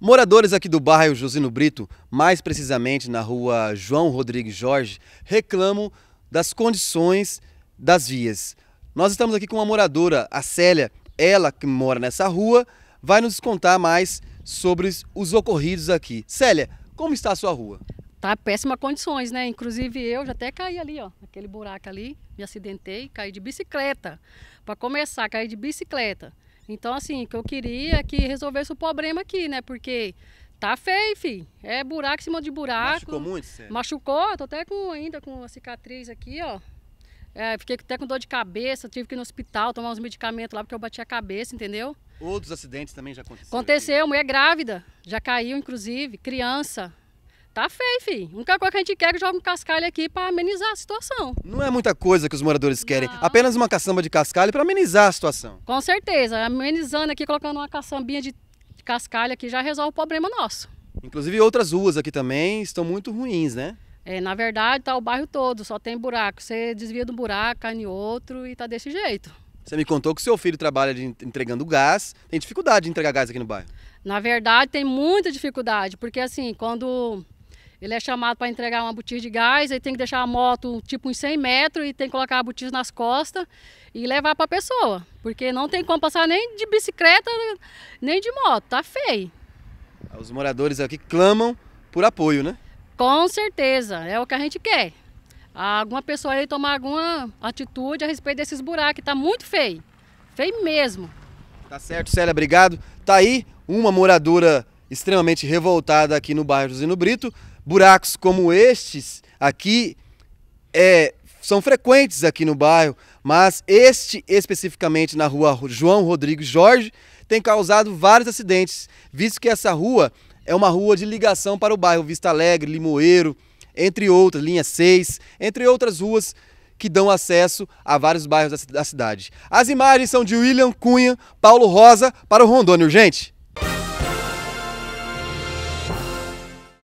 Moradores aqui do bairro Josino Brito, mais precisamente na rua João Rodrigues Jorge, reclamam das condições das vias. Nós estamos aqui com uma moradora, a Célia, ela que mora nessa rua, vai nos contar mais sobre os ocorridos aqui. Célia, como está a sua rua? Tá péssimas condições, né? Inclusive eu já até caí ali, ó, aquele buraco ali, me acidentei, caí de bicicleta. Para começar, caí de bicicleta. Então, assim, o que eu queria é que resolvesse o problema aqui, né? Porque tá feio, filho. É buraco em cima de buraco. Machucou muito, sério? Machucou, tô até com, ainda com a cicatriz aqui, ó. É, fiquei até com dor de cabeça, tive que ir no hospital tomar uns medicamentos lá porque eu bati a cabeça, entendeu? Outros acidentes também já aconteceram? Aconteceu, aqui. mulher grávida, já caiu, inclusive, criança. Tá feio, filho. A única coisa que a gente quer é que joga um cascalho aqui para amenizar a situação. Não é muita coisa que os moradores querem. Não. Apenas uma caçamba de cascalho para amenizar a situação. Com certeza. Amenizando aqui, colocando uma caçambinha de cascalho aqui já resolve o problema nosso. Inclusive outras ruas aqui também estão muito ruins, né? É, na verdade, tá o bairro todo, só tem buraco. Você desvia de um buraco, cai em outro e tá desse jeito. Você me contou que seu filho trabalha de, entregando gás. Tem dificuldade de entregar gás aqui no bairro? Na verdade, tem muita dificuldade, porque assim, quando ele é chamado para entregar uma botija de gás, aí tem que deixar a moto tipo uns 100 metros e tem que colocar a botija nas costas e levar para a pessoa, porque não tem como passar nem de bicicleta, nem de moto, tá feio. Os moradores aqui clamam por apoio, né? Com certeza, é o que a gente quer. Alguma pessoa aí tomar alguma atitude a respeito desses buracos, que tá muito feio. Feio mesmo. Tá certo, Célia, obrigado. Tá aí uma moradora extremamente revoltada aqui no bairro Zino Brito. Buracos como estes aqui é, são frequentes aqui no bairro, mas este especificamente na rua João Rodrigues Jorge tem causado vários acidentes, visto que essa rua é uma rua de ligação para o bairro Vista Alegre, Limoeiro, entre outras, linha 6, entre outras ruas que dão acesso a vários bairros da cidade. As imagens são de William Cunha, Paulo Rosa para o Rondônia Urgente.